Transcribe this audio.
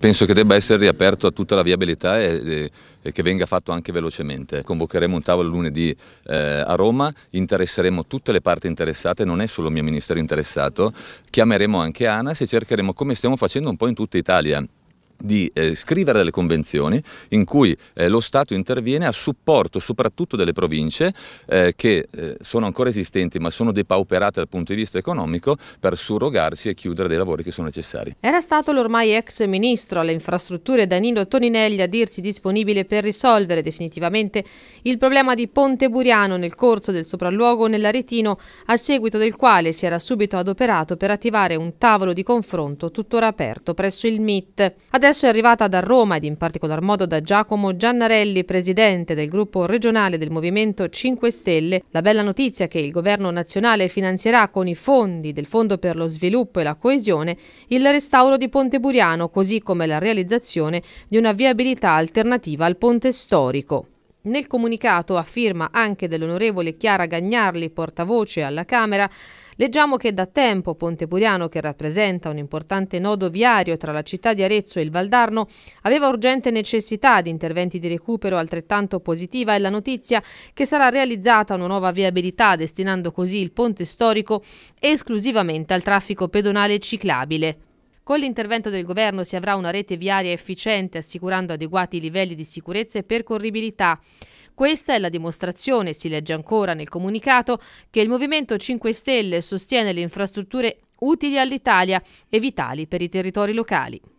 Penso che debba essere riaperto a tutta la viabilità e, e, che venga fatto anche velocemente. Convocheremo un tavolo lunedì eh, a Roma, interesseremo tutte le parti interessate, non è solo il mio ministero interessato, chiameremo anche ANAS e cercheremo come stiamo facendo un po' in tutta Italia di eh, scrivere delle convenzioni in cui eh, lo Stato interviene a supporto soprattutto delle province eh, che eh, sono ancora esistenti ma sono depauperate dal punto di vista economico per surrogarsi e chiudere dei lavori che sono necessari. Era stato l'ormai ex ministro alle infrastrutture Danilo Toninelli a dirsi disponibile per risolvere definitivamente il problema di Ponte Buriano nel corso del sopralluogo nell'Aretino a seguito del quale si era subito adoperato per attivare un tavolo di confronto tuttora aperto presso il MIT. Adesso adesso è arrivata da Roma ed in particolar modo da Giacomo Giannarelli, presidente del gruppo regionale del Movimento 5 Stelle, la bella notizia che il governo nazionale finanzierà con i fondi del Fondo per lo Sviluppo e la Coesione il restauro di Ponte Buriano, così come la realizzazione di una viabilità alternativa al ponte storico. Nel comunicato a firma anche dell'onorevole Chiara Gagnarli, portavoce alla Camera, Leggiamo che da tempo Ponte Buriano, che rappresenta un importante nodo viario tra la città di Arezzo e il Valdarno, aveva urgente necessità di interventi di recupero altrettanto positiva è la notizia che sarà realizzata una nuova viabilità destinando così il ponte storico esclusivamente al traffico pedonale ciclabile. Con l'intervento del governo si avrà una rete viaria efficiente assicurando adeguati livelli di sicurezza e percorribilità. Questa è la dimostrazione, si legge ancora nel comunicato, che il Movimento 5 Stelle sostiene le infrastrutture utili all'Italia e vitali per i territori locali.